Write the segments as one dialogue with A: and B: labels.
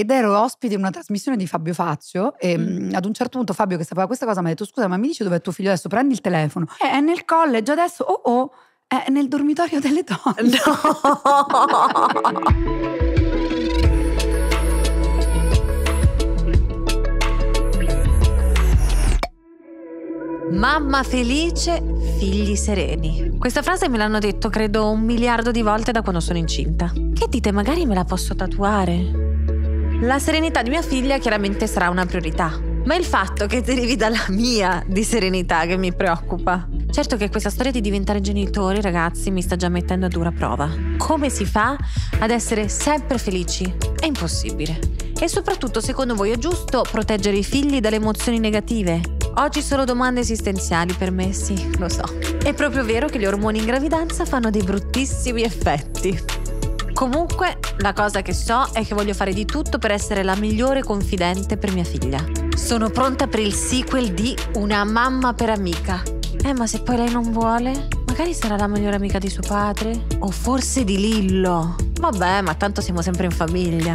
A: ed ero ospite in una trasmissione di Fabio Fazio e ehm, mm. ad un certo punto Fabio che sapeva questa cosa mi ha detto scusa ma mi dici dove è tuo figlio adesso prendi il telefono eh, è nel college adesso oh oh è nel dormitorio delle donne no
B: Mamma felice, figli sereni. Questa frase me l'hanno detto credo un miliardo di volte da quando sono incinta. Che dite, magari me la posso tatuare? La serenità di mia figlia chiaramente sarà una priorità, ma è il fatto che derivi dalla mia di serenità che mi preoccupa. Certo che questa storia di diventare genitori, ragazzi, mi sta già mettendo a dura prova. Come si fa ad essere sempre felici? È impossibile. E soprattutto, secondo voi è giusto proteggere i figli dalle emozioni negative? Oggi sono domande esistenziali per me, sì, lo so. È proprio vero che gli ormoni in gravidanza fanno dei bruttissimi effetti. Comunque, la cosa che so è che voglio fare di tutto per essere la migliore confidente per mia figlia. Sono pronta per il sequel di Una mamma per amica. Eh, ma se poi lei non vuole? Magari sarà la migliore amica di suo padre? O forse di Lillo? Vabbè, ma tanto siamo sempre in famiglia.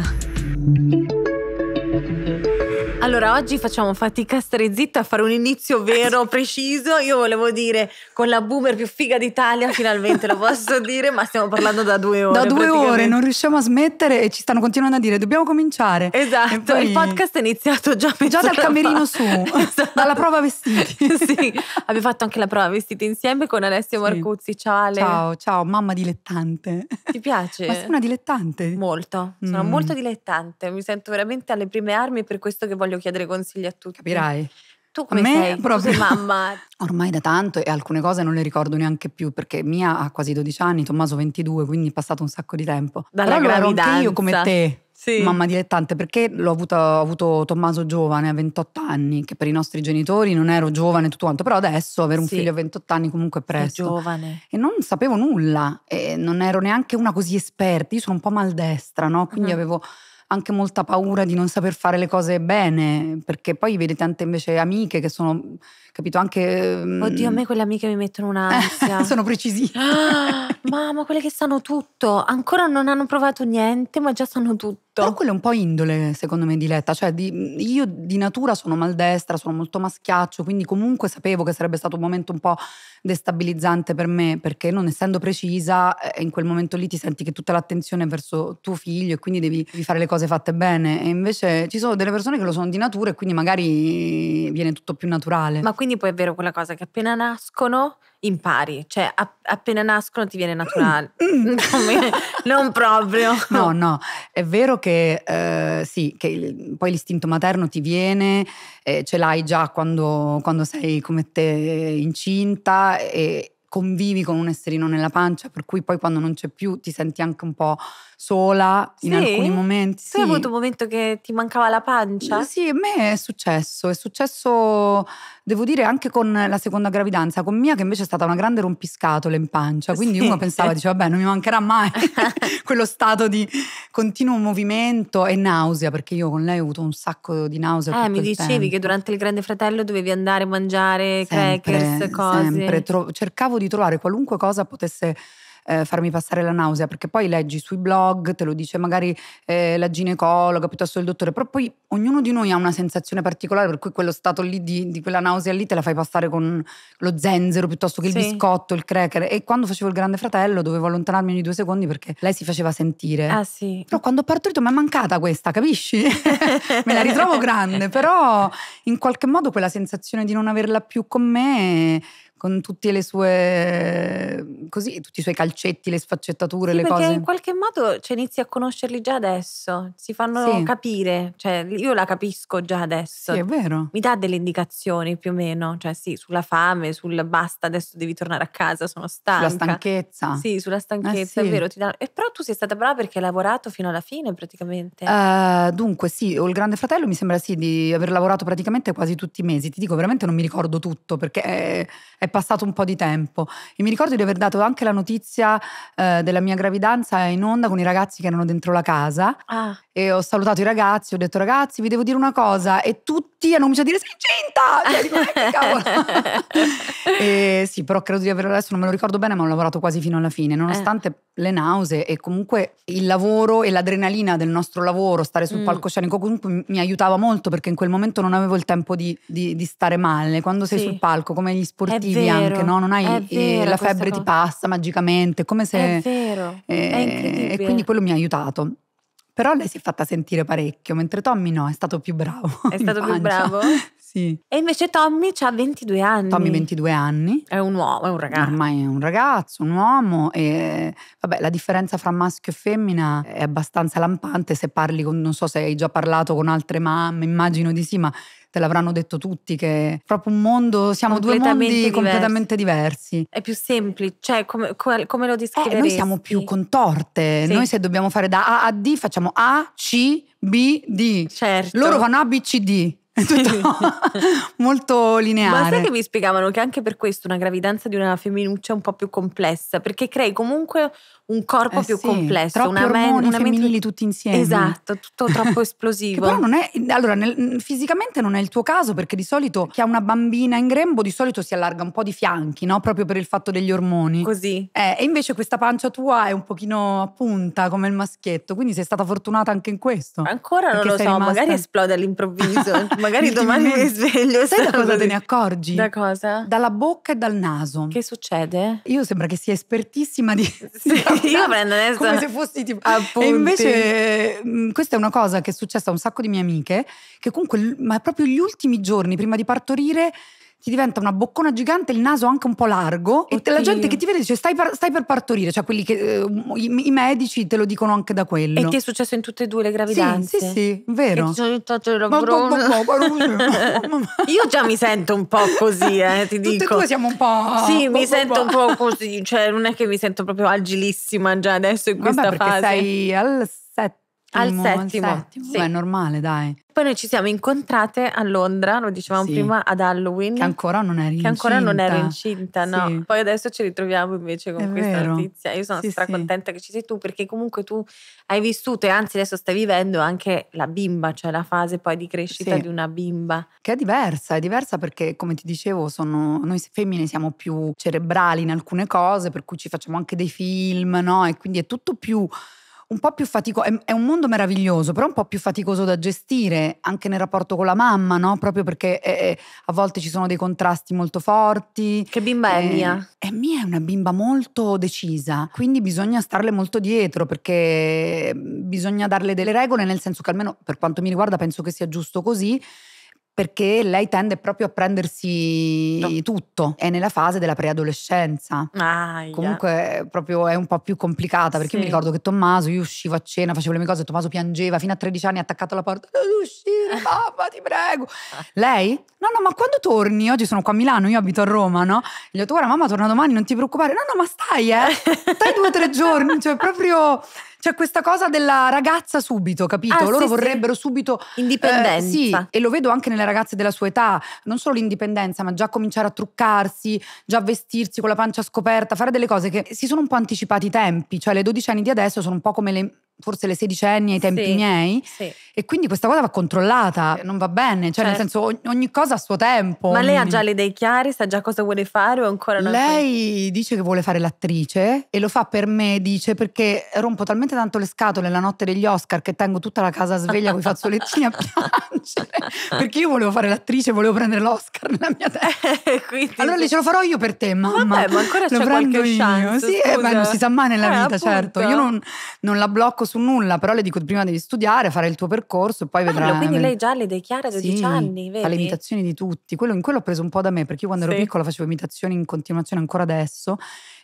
B: Allora, oggi facciamo fatica a stare zitta a fare un inizio vero, preciso. Io volevo dire con la boomer più figa d'Italia, finalmente lo posso dire, ma stiamo parlando da due ore. Da due ore, non
A: riusciamo a smettere e ci stanno continuando a dire dobbiamo cominciare. Esatto, poi... il
B: podcast è iniziato già Già dal camerino su, esatto. dalla prova vestiti. sì, abbiamo fatto anche la prova vestiti insieme con Alessio sì. Marcuzzi. Ciao Ale. Ciao,
A: ciao, mamma dilettante. Ti piace? Ma sei una dilettante? Molto, sono mm. molto
B: dilettante. Mi sento veramente alle prime armi per questo che voglio voglio chiedere consigli a tutti. Capirai. Tu come me sei? Proprio... Tu sei mamma?
A: Ormai da tanto e alcune cose non le ricordo neanche più perché Mia ha quasi 12 anni, Tommaso 22, quindi è passato un sacco di tempo. Dalla Però lo anche io come te. Sì. mamma dilettante, perché l'ho avuto, ho avuto Tommaso giovane a 28 anni, che per i nostri genitori non ero giovane tutto quanto, però adesso avere un sì. figlio a 28 anni comunque è presto. Sei giovane. E non sapevo nulla, e non ero neanche una così esperta, io sono un po' maldestra, no? Quindi uh-huh. avevo anche molta paura di non saper fare le cose bene, perché poi vedi tante invece amiche che sono capito? Anche... Mm, Oddio, a me
B: quelle amiche mi mettono un'ansia. Sono precisi. Mamma,
A: ah, quelle che sanno tutto, ancora non hanno provato niente, ma già sanno tutto. Però quello è un po' indole, secondo me, diletta. Cioè, di, io di natura sono maldestra, sono molto maschiaccio, quindi comunque sapevo che sarebbe stato un momento un po' destabilizzante per me, perché non essendo precisa, eh, in quel momento lì ti senti che tutta l'attenzione è verso tuo figlio e quindi devi, devi fare le cose fatte bene. E invece ci sono delle persone che lo sono di natura e quindi magari viene tutto più naturale. Ma quindi
B: quindi poi è vero quella cosa che appena nascono impari, cioè a- appena nascono ti viene naturale.
A: Mm, mm. non proprio. No, no, è vero che eh, sì, che il, poi l'istinto materno ti viene, eh, ce l'hai già quando, quando sei come te incinta e convivi con un esserino nella pancia, per cui poi quando non c'è più ti senti anche un po' sola in alcuni momenti. Tu sì. hai avuto
B: un momento che ti mancava la pancia? Sì,
A: a me è successo, è successo devo dire anche con la seconda gravidanza, con mia che invece è stata una grande rompiscatole in pancia, quindi sì. uno pensava, eh. diceva vabbè non mi mancherà mai quello stato di continuo movimento e nausea, perché io con lei ho avuto un sacco di nausea. Eh, mi dicevi tempo. che
B: durante il Grande Fratello dovevi andare a mangiare
A: sempre, crackers, cose. Sempre, Tro cercavo di trovare qualunque cosa potesse eh, farmi passare la nausea, perché poi leggi sui blog, te lo dice magari eh, la ginecologa piuttosto il dottore, però poi ognuno di noi ha una sensazione particolare, per cui quello stato lì di, di quella nausea lì te la fai passare con lo zenzero piuttosto che il sì. biscotto, il cracker. E quando facevo il grande fratello dovevo allontanarmi ogni due secondi perché lei si faceva sentire. Ah sì. Però quando ho partorito mi è mancata questa, capisci? me la ritrovo grande, però in qualche modo quella sensazione di non averla più con me con tutte le sue così, tutti i suoi calcetti, le sfaccettature, sì, le perché cose. Perché in
B: qualche modo cioè, inizi a conoscerli già adesso, si fanno sì. capire, cioè, io la capisco già adesso. Sì, è vero. Mi dà delle indicazioni più o meno, cioè sì, sulla fame, sul basta, adesso devi tornare a casa, sono stanca. Sulla stanchezza. Sì, sulla stanchezza, eh, sì. è vero. Dà... E però tu sei stata brava perché hai lavorato fino alla fine praticamente.
A: Uh, dunque sì, ho il Grande Fratello mi sembra sì di aver lavorato praticamente quasi tutti i mesi, ti dico veramente non mi ricordo tutto perché è, è passato un po' di tempo e mi ricordo di aver dato anche la notizia eh, della mia gravidanza in onda con i ragazzi che erano dentro la casa ah. e ho salutato i ragazzi, ho detto ragazzi vi devo dire una cosa e tutti hanno cominciato a dire sei incinta! Cioè, eh, e, sì, però credo di averlo adesso non me lo ricordo bene ma ho lavorato quasi fino alla fine, nonostante eh. le nausee e comunque il lavoro e l'adrenalina del nostro lavoro, stare sul mm. palcoscenico comunque mi aiutava molto perché in quel momento non avevo il tempo di, di, di stare male, quando sei sul palco come gli sportivi vero, anche, no? non hai eh, la febbre cosa. ti passa magicamente, come se... È vero, eh, è E quindi quello mi ha aiutato. Però lei si è fatta sentire parecchio, mentre Tommy no, è stato più bravo. È stato pancia. più bravo? Sì. E invece Tommy ha 22 anni. Tommy 22 anni. È un uomo, è un ragazzo. Ormai è un ragazzo, un uomo e vabbè, la differenza fra maschio e femmina è abbastanza lampante se parli con non so se hai già parlato con altre mamme, immagino di sì, ma te l'avranno detto tutti che è proprio un mondo, siamo due mondi diversi. completamente diversi.
B: È più semplice, cioè come, come lo descriveresti? Eh, noi siamo
A: più contorte, sì. noi se dobbiamo fare da A a D facciamo A, C, B, D. Certo. Loro vanno A, B, C, D. È tutto molto lineare. Ma sai che
B: mi spiegavano che anche per questo una gravidanza di una femminuccia è un po' più complessa, perché crei comunque un corpo eh più sì, complesso, una, men- una mente tutti insieme. Esatto, tutto troppo esplosivo.
A: però non è allora nel, fisicamente non è il tuo caso perché di solito chi ha una bambina in grembo di solito si allarga un po' di fianchi, no? Proprio per il fatto degli ormoni. Così. Eh, e invece questa pancia tua è un pochino a punta come il maschietto, quindi sei stata fortunata anche in questo. Ancora non lo so, rimasta... magari esplode
B: all'improvviso, magari domani mi sveglio. Sai da cosa te ne
A: accorgi? Da cosa? Dalla bocca e dal naso. Che succede? Io sembra che sia espertissima di sì. io prendo adesso. Come se fossi tipo. Appunti. E invece, mm, questa è una cosa che è successa a un sacco di mie amiche, che comunque, ma proprio gli ultimi giorni prima di partorire ti diventa una boccona gigante, il naso anche un po' largo Oddio. e la gente che ti vede dice stai, par- stai per partorire, cioè quelli che eh, um, i, i, medici te lo dicono anche da quello. E ti è
B: successo in tutte e due le gravidanze? Sì, sì, sì vero. Io, io già mi sento un po' così, eh, ti dico. Tutte e due
A: siamo un po'... Sì, mi
B: sento un po' così, cioè non è che mi sento proprio agilissima già adesso in Vabbè, questa fase. sei
A: al al settimo. Al settimo. Sì. Beh, è
B: normale, dai. Poi noi ci siamo incontrate a Londra, lo dicevamo sì. prima, ad Halloween. Che ancora non era incinta. Che ancora non era incinta, no. Poi adesso ci ritroviamo invece con è questa vero. notizia. Io sono sì, stracontenta che ci sei tu, perché comunque tu hai vissuto e anzi adesso stai vivendo anche la bimba, cioè la fase poi di crescita di una bimba.
A: Che è diversa, è diversa perché come ti dicevo, sono, noi femmine siamo più cerebrali in alcune cose, per cui ci facciamo anche dei film, no? E quindi è tutto più un po' più faticoso, è, è, un mondo meraviglioso, però un po' più faticoso da gestire anche nel rapporto con la mamma, no? Proprio perché eh, eh a volte ci sono dei contrasti molto forti. Che bimba eh, è Mia? È Mia è una bimba molto decisa, quindi bisogna starle molto dietro perché mm, bisogna darle delle regole, nel senso che almeno per quanto mi riguarda penso che sia giusto così perché lei tende proprio a prendersi no. tutto, è nella fase della preadolescenza.
B: Ah, Comunque
A: proprio è un po' più complicata, perché sì. mi ricordo che Tommaso, io uscivo a cena, facevo le mie cose, Tommaso piangeva fino a 13 anni attaccato alla porta, non uscire, mamma ti prego. lei? No, no, ma quando torni? Oggi sono qua a Milano, io abito a Roma, no? Gli ho detto, guarda mamma torna domani, non ti preoccupare. No, no, ma stai, eh? Stai due o tre giorni, cioè proprio... C'è questa cosa della ragazza subito, capito? Ah, Loro sì, vorrebbero sì. subito... Eh, Indipendenza. Eh, sì, e lo vedo anche nelle ragazze della sua età, non solo l'indipendenza, ma già cominciare a truccarsi, già vestirsi con la pancia scoperta, fare delle cose che si sono un po' anticipati i tempi, cioè le dodicenni di adesso sono un po' come le forse le sedicenni ai tempi sì, miei sì. e quindi questa cosa va controllata, non va bene, cioè certo. nel senso ogni, ogni, cosa a suo tempo. Ma lei ha già le
B: idee chiare, sa già cosa vuole fare o ancora non?
A: Lei dice che vuole fare l'attrice e lo fa per me, dice perché rompo talmente tanto le scatole la notte degli Oscar che tengo tutta la casa sveglia con i fazzolettini a piangere perché io volevo fare l'attrice, volevo prendere l'Oscar nella mia testa. Eh, quindi... Allora ce lo farò io per te mamma. Vabbè ma ancora lo c'è qualche io. chance. Sì, eh, ma non si sa mai nella eh, vita appunto. certo, io non, non la blocco blocco su nulla, però le dico prima devi studiare, fare il tuo percorso e poi ah, vedrai. Bello, quindi lei
B: già le dichiara a 12 sì, anni, vedi? le imitazioni
A: di tutti. Quello, in quello ho preso un po' da me, perché io quando sì. ero piccola facevo imitazioni in continuazione ancora adesso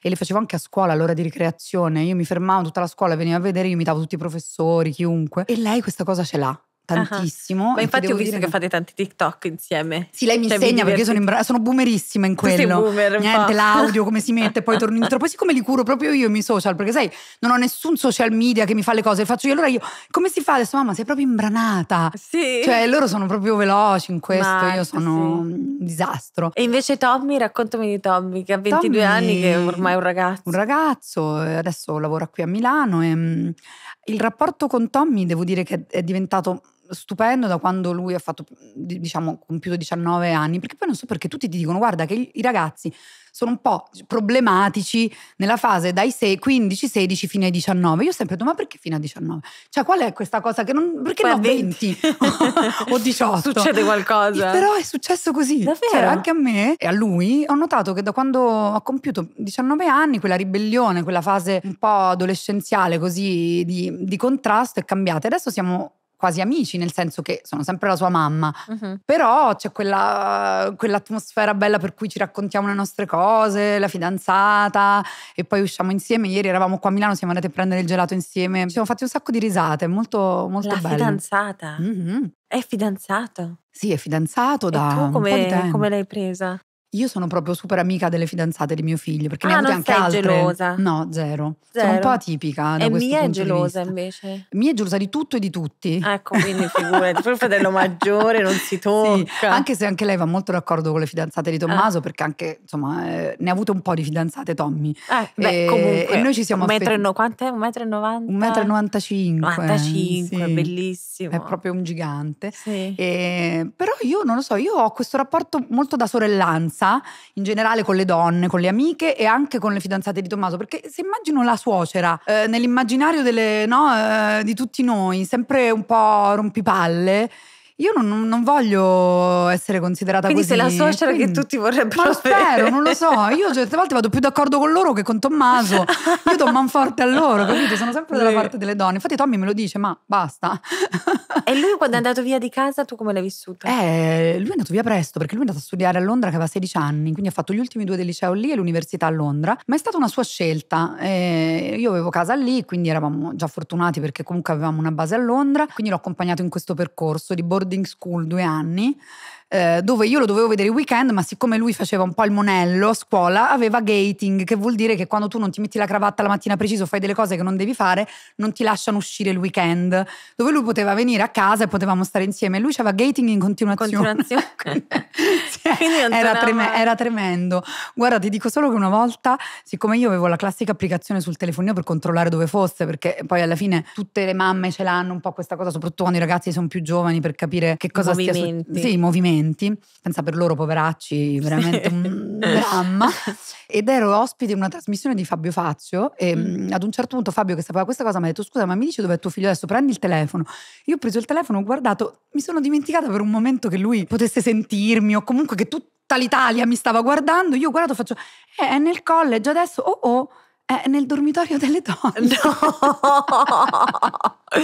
A: e le facevo anche a scuola all'ora di ricreazione. Io mi fermavo tutta la scuola, veniva a vedere, io imitavo tutti i professori, chiunque. E lei questa cosa ce l'ha tantissimo. Uh-huh. Ma infatti ho visto dire... che
B: fate tanti TikTok insieme. Sì, lei mi cioè, insegna mi perché io sono, imbra-
A: sono boomerissima in quello. Tu boomer, Niente, l'audio, come si mette, poi torno indietro. Poi siccome li curo proprio io i miei social, perché sai, non ho nessun social media che mi fa le cose, le faccio io. Allora io, come si fa adesso? Mamma, sei proprio imbranata. Sì. Cioè, loro sono proprio veloci in questo, Ma, io sono sì. un disastro.
B: E invece Tommy, raccontami di Tommy, che ha 22 Tommy, anni, che è ormai un
A: ragazzo. Un ragazzo, eh, adesso lavora qui a Milano e... Ehm, il rapporto con Tommy devo dire che è diventato stupendo da quando lui ha fatto, diciamo, compiuto 19 anni, perché poi non so perché tutti ti dicono, guarda che i ragazzi sono un po' problematici nella fase dai 15-16 fino ai 19. Io ho sempre detto, ma perché fino a 19? Cioè, qual è questa cosa che non... Perché poi no 20,
B: 20 o 18? Succede qualcosa. E però è
A: successo così. Davvero? Cioè, anche a me e a lui ho notato che da quando ho compiuto 19 anni, quella ribellione, quella fase un po' adolescenziale così di, di contrasto è cambiata. Adesso siamo quasi amici, nel senso che sono sempre la sua mamma, uh-huh. però c'è quella, quell'atmosfera bella per cui ci raccontiamo le nostre cose, la fidanzata e poi usciamo insieme. Ieri eravamo qua a Milano, siamo andate a prendere il gelato insieme, ci siamo fatti un sacco di risate, molto, molto la bello. fidanzata? Mm-hmm. È fidanzato? Sì, è fidanzato da e tu come, come
B: l'hai presa?
A: Io sono proprio super amica delle fidanzate di mio figlio, perché ah, ne ho avute anche sei altre. gelosa? No, zero. zero. Sono un po' atipica da e questo mia è gelosa
B: invece?
A: Mia è gelosa di tutto e di tutti. Ecco,
B: quindi figurati, poi il fratello
A: maggiore non si tocca. Sì, anche se anche lei va molto d'accordo con le fidanzate di Tommaso, ah. perché anche, insomma, eh, ne ha avute un po' di fidanzate Tommy. Eh, beh, e, comunque. E noi ci siamo affetti. Un metro e no,
B: quant'è? Un metro e novanta? Un metro e
A: novantacinque. 95,
B: sì. bellissimo. È proprio un
A: gigante. Sì. E, però io, non lo so, io ho questo rapporto molto da sorellanza violenza in generale con le donne, con le amiche e anche con le fidanzate di Tommaso, perché se immagino la suocera eh, nell'immaginario delle, no, eh, di tutti noi, sempre un po' rompipalle, io non, non, voglio essere considerata Quindi così. Quindi sei la suocera Quindi... che tutti vorrebbero Ma spero, avere. non lo so. Io certe cioè, volte vado più d'accordo con loro che con Tommaso. Io do man forte a loro, capito? Sono sempre dalla parte delle donne. Infatti Tommy me lo dice, ma basta. E lui quando è andato via di casa, tu come l'hai vissuta? Eh, lui è andato via presto, perché lui è andato a studiare a Londra che aveva 16 anni. Quindi ha fatto gli ultimi due del liceo lì e l'università a Londra. Ma è stata una sua scelta. Eh, io avevo casa lì, quindi eravamo già fortunati perché comunque avevamo una base a Londra. Quindi l'ho accompagnato in questo percorso di bordo boarding school due anni eh, dove io lo dovevo vedere il weekend, ma siccome lui faceva un po' il monello a scuola, aveva gating, che vuol dire che quando tu non ti metti la cravatta la mattina preciso, fai delle cose che non devi fare, non ti lasciano uscire il weekend, dove lui poteva venire a casa e potevamo stare insieme. Lui aveva gating in continuazione.
B: continuazione.
A: era, treme- era tremendo. Guarda, ti dico solo che una volta, siccome io avevo la classica applicazione sul telefonino per controllare dove fosse, perché poi alla fine tutte le mamme ce l'hanno un po' questa cosa, soprattutto quando i ragazzi sono più giovani per capire che cosa movimenti. stia su- sì, i movimenti appartamenti, pensa per loro poveracci, veramente sì. un dramma, ed ero ospite in una trasmissione di Fabio Fazio e ehm, mm. ad un certo punto Fabio che sapeva questa cosa mi ha detto scusa ma mi dici dove è tuo figlio adesso, prendi il telefono. Io ho preso il telefono, ho guardato, mi sono dimenticata per un momento che lui potesse sentirmi o comunque che tutta l'Italia mi stava guardando, io ho guardato e faccio eh, è nel college adesso, oh oh è nel dormitorio delle donne.
B: No!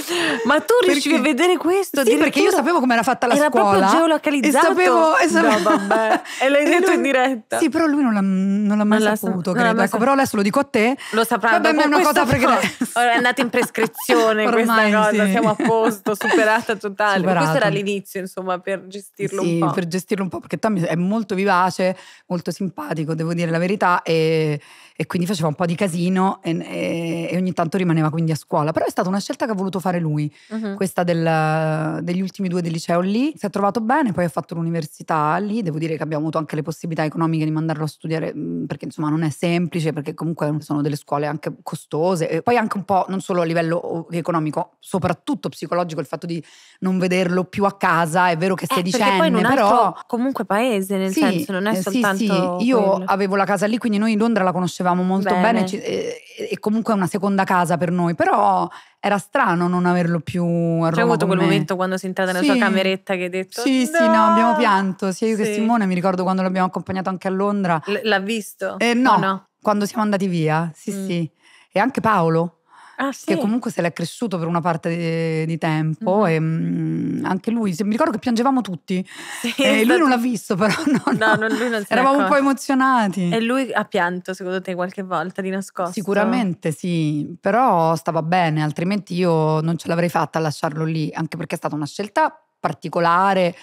B: Ma
A: tu perché? riuscivi a vedere questo? Sì, perché io sapevo come era fatta la era scuola. Era proprio geolocalizzato. E sapevo, e sapevo. No, vabbè. E l'hai detto lui, in diretta. Sì, però lui non l'ha, non l'ha mai non saputo, la, credo. Mai ecco, saputo. però adesso lo dico a te. Lo saprà. Vabbè, ma è una cosa pregressa.
B: È andata in prescrizione Ormai, questa cosa. Sì. Siamo a posto, superata totale. Superata. Questo era l'inizio, insomma, per gestirlo sì, un po'. Sì, per
A: gestirlo un po', perché Tommy è molto vivace, molto simpatico, devo dire la verità, e e quindi faceva un po' di casino e, e, e, ogni tanto rimaneva quindi a scuola. Però è stata una scelta che ha voluto fare lui, uh-huh. questa del, degli ultimi due del liceo lì. Si è trovato bene, poi ha fatto l'università lì, devo dire che abbiamo avuto anche le possibilità economiche di mandarlo a studiare, mm, perché insomma non è semplice, perché comunque sono delle scuole anche costose, e poi anche un po' non solo a livello oh, economico, soprattutto psicologico, il fatto di non vederlo più a casa, è vero che sedicenne, eh, però...
B: Comunque paese, nel sì, senso, non è eh, soltanto... sì. Io quello.
A: avevo la casa lì, quindi noi in Londra la conoscevamo conoscevamo molto bene, bene e, eh, e, comunque è una seconda casa per noi, però era strano non averlo più a Roma. C'è avuto quel me. momento
B: quando sei entrata nella sì. sua cameretta che hai detto Sì, no! sì, no, abbiamo pianto,
A: sia io sì. che Simone, mi ricordo quando l'abbiamo accompagnato anche a Londra. L- l'ha visto? Eh, no, no, quando siamo andati via, sì mm. sì. E anche Paolo, ah, sì. che comunque se l'è cresciuto per una parte di, di tempo mm-hmm. mm. e mh, anche lui, se, mi ricordo che piangevamo tutti, sì, eh, lui non l'ha visto però, no, no,
B: no. Non, non eravamo un po'
A: emozionati.
B: E lui ha pianto secondo te qualche volta di nascosto? Sicuramente
A: sì, però stava bene, altrimenti io non ce l'avrei fatta a lasciarlo lì, anche perché è stata una scelta particolare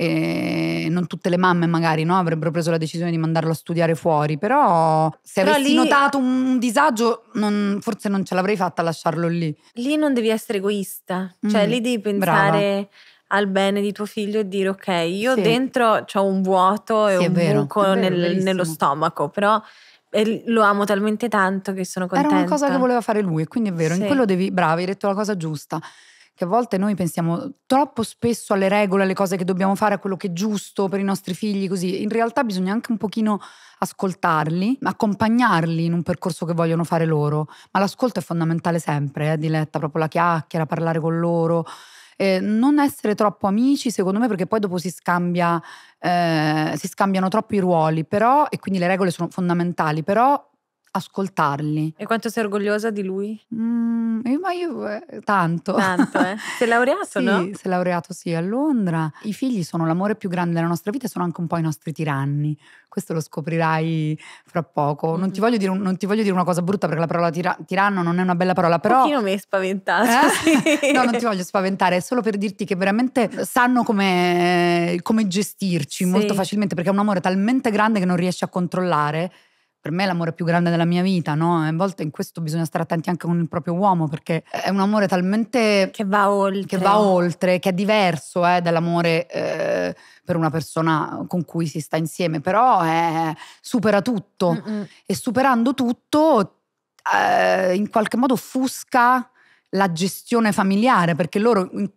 A: eh, non tutte le mamme magari no, avrebbero preso la decisione di mandarlo a studiare fuori, però se però avessi lì, notato un disagio non, forse non ce l'avrei fatta a lasciarlo lì.
B: Lì non devi essere egoista, cioè mm, lì devi pensare... Brava al bene di tuo figlio e dire ok, io sì. dentro ho un vuoto e sì, un vero, buco vero, nel, nello stomaco, però lo amo talmente tanto che sono contenta. Era una cosa che voleva
A: fare lui, quindi è vero, sì. in quello devi, bravo, hai detto la cosa giusta che a volte noi pensiamo troppo spesso alle regole, alle cose che dobbiamo fare, a quello che è giusto per i nostri figli, così. In realtà bisogna anche un pochino ascoltarli, accompagnarli in un percorso che vogliono fare loro, ma l'ascolto è fondamentale sempre, eh, diletta proprio la chiacchiera, parlare con loro. Eh, non essere troppo amici, secondo me, perché poi dopo si, scambia, eh, si scambiano troppi ruoli, però, e quindi le regole sono fondamentali, però ascoltarli.
B: E quanto sei orgogliosa di lui?
A: Mm, eh, ma io eh, tanto. Tanto, eh? Sei laureato, sì, no? Sì, sei laureato, sì, a Londra. I figli sono l'amore più grande della nostra vita e sono anche un po' i nostri tiranni. Questo lo scoprirai fra poco. Non, mm. ti, voglio dire, non ti, voglio dire, una cosa brutta perché la parola tira- tiranno non è una bella parola, però... Io
B: mi hai spaventato.
A: Eh? no, non ti voglio spaventare, è solo per dirti che veramente sanno come, come gestirci sì. molto facilmente perché è un amore talmente grande che non riesci a controllare per me è l'amore più grande della mia vita, no? a volte in questo bisogna stare attenti anche con il proprio uomo, perché è un amore talmente... Che va oltre. Che, va oltre, che è diverso eh, dall'amore eh, per una persona con cui si sta insieme, però eh, supera tutto. Mm-mm. E superando tutto, eh, in qualche modo offusca la gestione familiare, perché loro in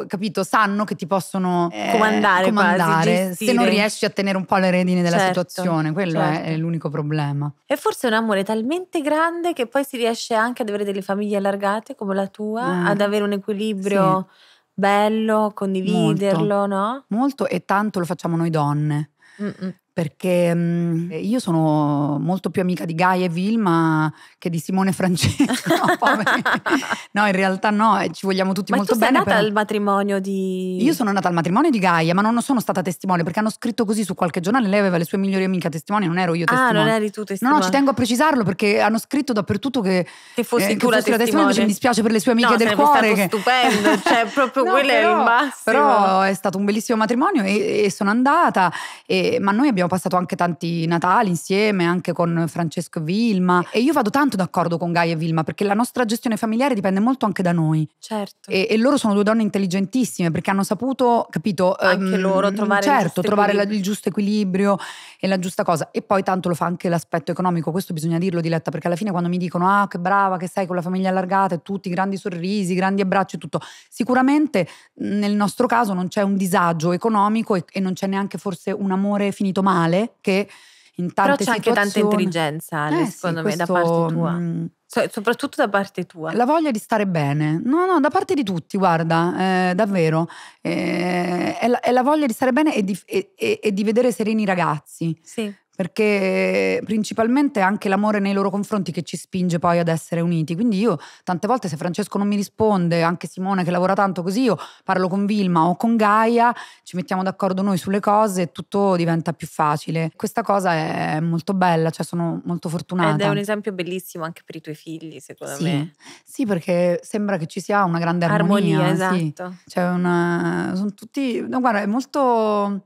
A: eh, capito, sanno che ti possono eh, comandare, eh, comandare quasi, se non riesci a tenere un po' le redini della certo, situazione, quello certo. è, è l'unico problema.
B: E forse è un amore talmente grande che poi si riesce anche ad avere delle famiglie allargate come la tua, eh, ad avere un equilibrio sì. bello,
A: condividerlo, molto, no? Molto e tanto lo facciamo noi donne. Mm-mm perché um, io sono molto più amica di Gaia e Vilma che di Simone e Francesco. no, in realtà no, eh, ci vogliamo tutti ma molto bene. Ma sei nata per... al matrimonio di... Io sono andata al matrimonio di Gaia, ma non sono stata testimone, perché hanno scritto così su qualche giornale, lei aveva le sue migliori amiche a testimone, non ero io testimone. Ah, non eri tu testimone. No, no, ci tengo a precisarlo, perché hanno scritto dappertutto che... Che fossi eh, tu che la testimone. Cioè, testimone invece mi dispiace per le sue amiche no, del cuore. Che... stupendo, cioè proprio no, quello però, è il massimo. Però è stato un bellissimo matrimonio e, e sono andata, e, ma noi abbiamo abbiamo passato anche tanti Natali insieme, anche con Francesco e Vilma. E io vado tanto d'accordo con Gaia e Vilma, perché la nostra gestione familiare dipende molto anche da noi. Certo. E, e loro sono due donne intelligentissime, perché hanno saputo, capito? Anche um, loro trovare, certo, il, trovare la, il giusto equilibrio e la giusta cosa. E poi tanto lo fa anche l'aspetto economico, questo bisogna dirlo, Diletta, perché alla fine quando mi dicono, ah, che brava che sei con la famiglia allargata e tutti, grandi sorrisi, grandi abbracci e tutto, sicuramente nel nostro caso non c'è un disagio economico e, e non c'è neanche forse un amore finito male male che in tante Però c'è situazioni... anche tanta intelligenza, eh, secondo sì, me, questo, da parte tua. Mh,
B: mm, so, soprattutto da parte tua. La
A: voglia di stare bene. No, no, da parte di tutti, guarda, eh, davvero. Eh, è, la, è, la, voglia di stare bene e di, e, e, e di vedere sereni i ragazzi. Sì perché principalmente è anche l'amore nei loro confronti che ci spinge poi ad essere uniti. Quindi io tante volte se Francesco non mi risponde, anche Simone che lavora tanto così, io parlo con Vilma o con Gaia, ci mettiamo d'accordo noi sulle cose e tutto diventa più facile. Questa cosa è molto bella, cioè sono molto fortunata. Ed è un
B: esempio bellissimo anche per i tuoi figli, secondo sì. me.
A: Sì, perché sembra che ci sia una grande armonia. Armonia, esatto. Sì. Cioè una, sono tutti... No, guarda, è molto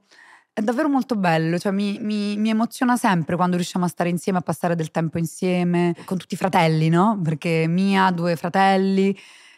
A: è davvero molto bello, cioè mi, mi, mi, emoziona sempre quando riusciamo a stare insieme, a passare del tempo insieme, con tutti i fratelli, no? Perché Mia due fratelli,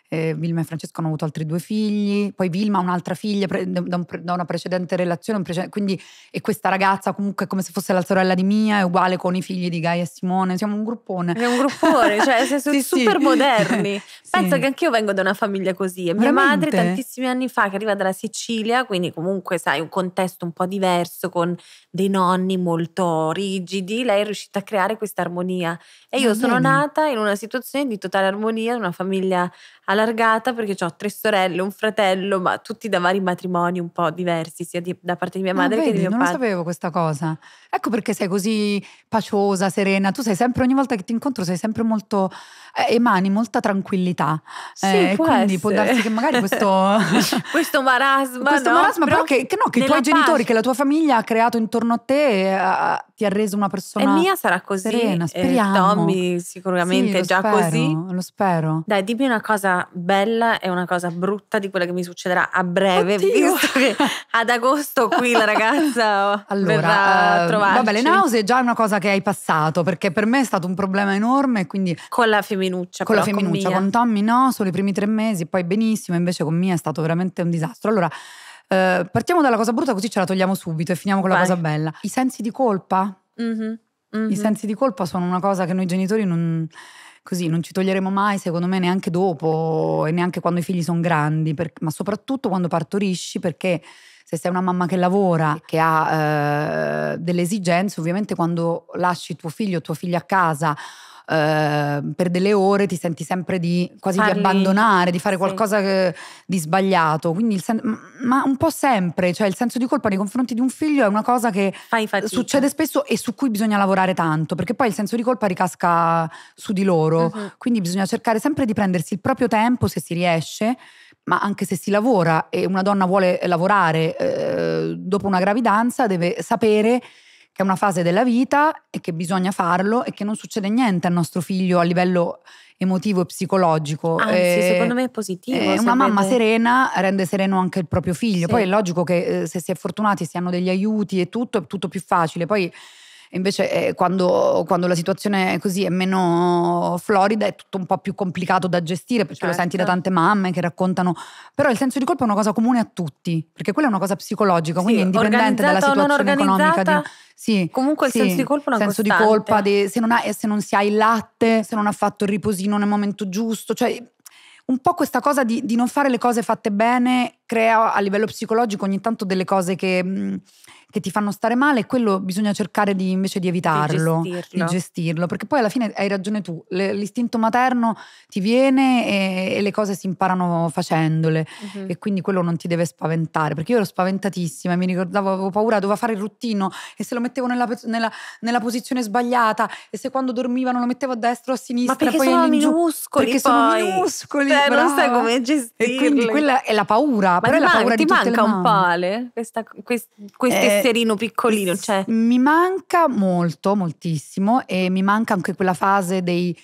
A: eh, Vilma e Francesco hanno avuto altri due figli, poi Vilma ha un'altra figlia pre- da, un pre- da, una precedente relazione, un precedente, quindi, e questa ragazza comunque è come se fosse la sorella di Mia, è uguale con i figli di Gaia e Simone, siamo un gruppone. È un gruppone, cioè siamo sì, super sì. moderni.
B: Penso sì. che anch'io vengo da una famiglia così e mia madre tantissimi anni fa che arriva dalla Sicilia, quindi comunque sai un contesto un po' diverso con dei nonni molto rigidi, lei è riuscita a creare questa armonia e io ah, sono nata in una situazione di totale armonia, in una famiglia allargata, perché ho tre sorelle, un fratello, ma tutti da vari matrimoni un po' diversi, sia di, da parte di mia ah, madre vedi, che di mio non padre. Non
A: sapevo questa cosa. Ecco perché sei così paciosa, serena. Tu sei sempre, ogni volta che ti incontro, sei sempre molto. Eh, emani molta tranquillità. Sì, eh, può quindi essere. può darsi che
B: magari questo. questo marasma. Questo no? marasma, però, però che, che, no, che i tuoi pace. genitori, che
A: la tua famiglia ha creato intorno a te, eh, ti ha reso una persona. E mia sarà così. Serena, eh, speriamo. Eh, Tom farmi sicuramente sì, già spero, così. Lo spero.
B: Dai, dimmi una cosa bella e una cosa brutta di quella che mi succederà a breve, Oddio. visto che ad agosto qui la ragazza allora, ehm, trovarci. Vabbè, le nausea
A: è già una cosa che hai passato, perché per me è stato un problema enorme, quindi con la femminuccia, con però, la femminuccia, con, con Tommy no, solo i primi tre mesi, poi benissimo, invece con Mia è stato veramente un disastro. Allora Uh, partiamo dalla cosa brutta così ce la togliamo subito e finiamo con Vai. la cosa bella. I sensi di colpa. Mm-hmm. Mm-hmm. I sensi di colpa sono una cosa che noi genitori non, così, non ci toglieremo mai, secondo me, neanche dopo e neanche quando i figli sono grandi, per, ma soprattutto quando partorisci, perché se sei una mamma che lavora, che ha eh, delle esigenze, ovviamente quando lasci tuo figlio o tua figlia a casa Ehm, per delle ore ti senti sempre di quasi Parli. di abbandonare, di fare qualcosa che, di sbagliato. Sen- ma un po' sempre, cioè il senso di colpa nei confronti di un figlio è una cosa che succede spesso e su cui bisogna lavorare tanto, perché poi il senso di colpa ricasca su di loro. Uh-huh. Quindi bisogna cercare sempre di prendersi il proprio tempo se si riesce ma anche se si lavora e una donna vuole lavorare eh, dopo una gravidanza, deve sapere che è una fase della vita e che bisogna farlo e che non succede niente al nostro figlio a livello emotivo e psicologico. Anzi, e, eh, secondo me è positivo. Eh, una sapete. mamma serena rende sereno anche il proprio figlio. Sì. Poi è logico che eh, se si è fortunati, si hanno degli aiuti e tutto, è tutto più facile. Poi invece eh, quando, quando, la situazione è così è meno florida è tutto un po' più complicato da gestire perché certo. lo senti da certo. tante mamme che raccontano, però il senso di colpa è una cosa comune a tutti, perché quella è una cosa psicologica, sì, quindi indipendente dalla situazione economica. Di, sì, comunque il sì, senso di colpa è una senso costante. di colpa di, se, non ha, se non si ha il latte, se non ha fatto il riposino nel momento giusto, cioè un po' questa cosa di, di non fare le cose fatte bene crea a livello psicologico ogni tanto delle cose che, mm, che ti fanno stare male e quello bisogna cercare di, invece di evitarlo, di gestirlo. di gestirlo. perché poi alla fine hai ragione tu, l'istinto materno ti viene e, e, le cose si imparano facendole uh-huh. e quindi quello non ti deve spaventare, perché io ero spaventatissima, mi ricordavo, avevo paura, dovevo fare il ruttino e se lo mettevo nella, nella, nella posizione sbagliata e se quando dormivano lo mettevo a destra o a sinistra. Ma perché poi sono minuscoli Perché poi. sono minuscoli. Cioè, non sai come gestirli. E quindi quella è la paura ma però la paura ti di manca un
B: pale, Questa, quest, questo eh, tesserino piccolino? Cioè.
A: Mi manca molto, moltissimo e mi manca anche quella fase dei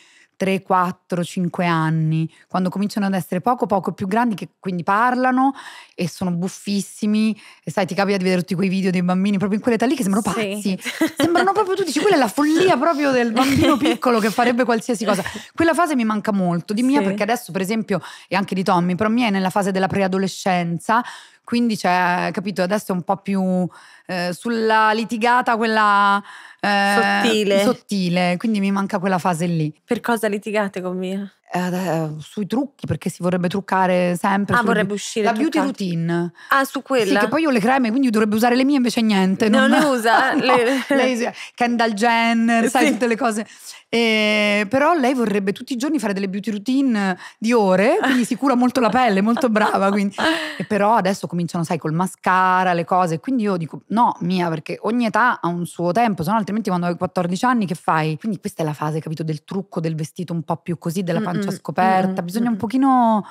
A: 3, 4, 5 anni, quando cominciano ad essere poco poco più grandi, che quindi parlano e sono buffissimi. E sai, ti capita di vedere tutti quei video dei bambini proprio in quell'età lì che sembrano pazzi. Sì. Sembrano proprio, tu dici, cioè, quella è la follia proprio del bambino piccolo che farebbe qualsiasi cosa. Quella fase mi manca molto, di mia, sì. perché adesso, per esempio, e anche di Tommy, però mia è nella fase della preadolescenza quindi c'è, cioè, capito, adesso è un po' più eh, sulla litigata quella eh, sottile. sottile, quindi mi manca quella fase lì. Per cosa litigate con me? eh, sui trucchi perché si vorrebbe truccare sempre. Ah, vorrebbe uscire. La truccati. beauty routine. Ah, su quella. Sì, che poi ho le creme, quindi dovrebbe usare le mie invece niente. Non, non le usa. no, le... lei, Kendall Jenner, sì. sai tutte le cose. Eh, però lei vorrebbe tutti i giorni fare delle beauty routine di ore, quindi si cura molto la pelle, molto brava. Quindi. E però adesso cominciano, sai, col mascara, le cose. Quindi io dico, no, mia, perché ogni età ha un suo tempo, sennò altrimenti quando hai 14 anni che fai? Quindi questa è la fase, capito, del trucco, del vestito un po' più così, della pantalona mm, mm, mm, scoperta, mm, bisogna un mm. pochino...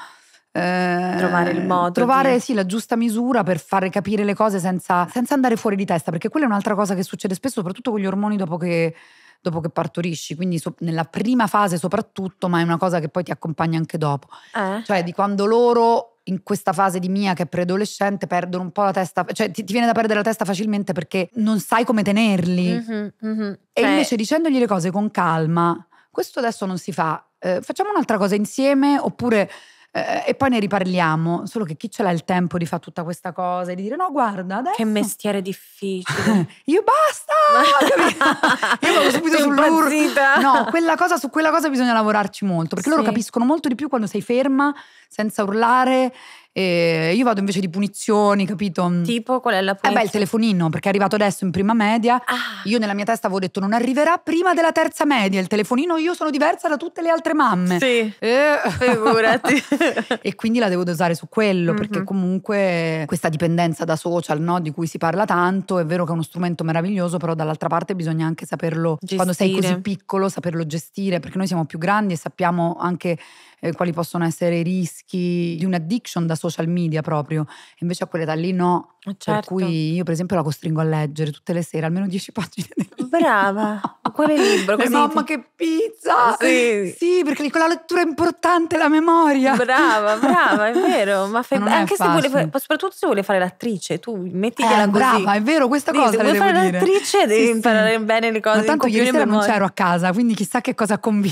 A: Eh, trovare il modo trovare di... sì, la giusta misura per far capire le cose senza, senza, andare fuori di testa perché quella è un'altra cosa che succede spesso soprattutto con gli ormoni dopo che, dopo che partorisci quindi so, nella prima fase soprattutto ma è una cosa che poi ti accompagna anche dopo eh. cioè di quando loro in questa fase di mia che è preadolescente perdono un po' la testa, cioè ti, ti, viene da perdere la testa facilmente perché non sai come tenerli.
B: Mm-hmm, mm-hmm. E cioè... invece
A: dicendogli le cose con calma, questo adesso non si fa, eh, facciamo un'altra cosa insieme oppure... Eh, e poi ne riparliamo, solo che chi ce l'ha il tempo di fare tutta questa cosa e di dire no guarda adesso... Che mestiere difficile. Io basta! Io vado subito sull'urla. No, quella cosa, su quella cosa bisogna lavorarci molto, perché sì. loro capiscono molto di più quando sei ferma, senza urlare e io vado invece di punizioni, capito? Mm. Tipo qual è la punizione? Eh beh, il telefonino, perché è arrivato adesso in prima media. Ah. Io nella mia testa avevo detto non arriverà prima della terza media il telefonino, io sono diversa da tutte le altre mamme. Sì, eh. figurati. e quindi la devo dosare su quello, mm-hmm. perché mhm. comunque questa dipendenza da social, no, di cui si parla tanto, è vero che è uno strumento meraviglioso, però dall'altra parte bisogna anche saperlo, gestire. quando sei così piccolo, saperlo gestire, perché noi siamo più grandi e sappiamo anche eh, quali possono essere i rischi di un'addiction da social media proprio. Invece a quell'età lì no. Eh, certo. Per cui io per esempio la costringo a leggere tutte le sere almeno 10 pagine. Brava, quale libro? Così mamma ti... che pizza! Sì. sì, perché con la lettura è importante la memoria. Brava, brava, è vero. Ma fai... Ma anche se vuole, fare... soprattutto se vuole
B: fare l'attrice, tu metti che eh, la Brava, è vero, questa sì, cosa. Se vuole fare dire. l'attrice devi sì, imparare bene le cose. Ma tanto ieri sera non c'ero a
A: casa, quindi chissà che cosa ha combinato.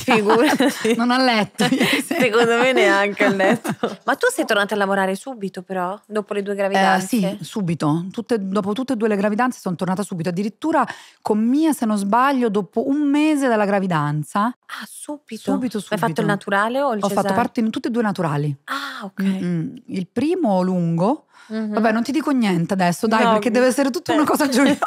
A: non ha letto
B: ieri sera. Secondo me neanche al netto. Ma tu sei tornata a lavorare subito però, dopo le due
A: gravidanze? Eh, sì, subito. Tutte, dopo tutte e due le gravidanze sono tornata subito. Addirittura con Mia, se non sbaglio, dopo un mese dalla gravidanza. Ah, subito? Subito, subito. Hai fatto il naturale o il Ho fatto parte in tutte e due naturali. Ah, ok. Mm-hmm. Il primo lungo Mm-hmm. Vabbè, non ti dico niente adesso, dai, no, perché deve essere tutta una cosa gioiosa.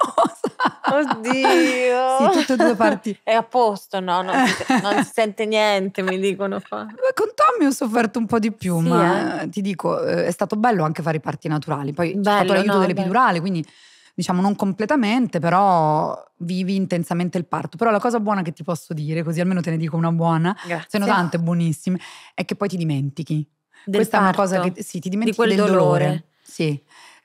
A: Oddio. Sì, tutte e due
B: parti. È a posto, no? Non, si, non si sente niente, mi dicono. Fa.
A: con Tommy ho sofferto un po' di più, sì, ma eh. ti dico, eh, è stato bello anche fare i parti naturali. Poi bello, c'è stato l'aiuto no, dell'epidurale, bello. quindi diciamo non completamente, però vivi intensamente il parto. Però la cosa buona che ti posso dire, così almeno te ne dico una buona, Grazie. se no tante buonissime, è che poi ti dimentichi.
B: Del Questa parto, è una cosa che sì, ti dimentichi di del dolore. dolore
A: sì.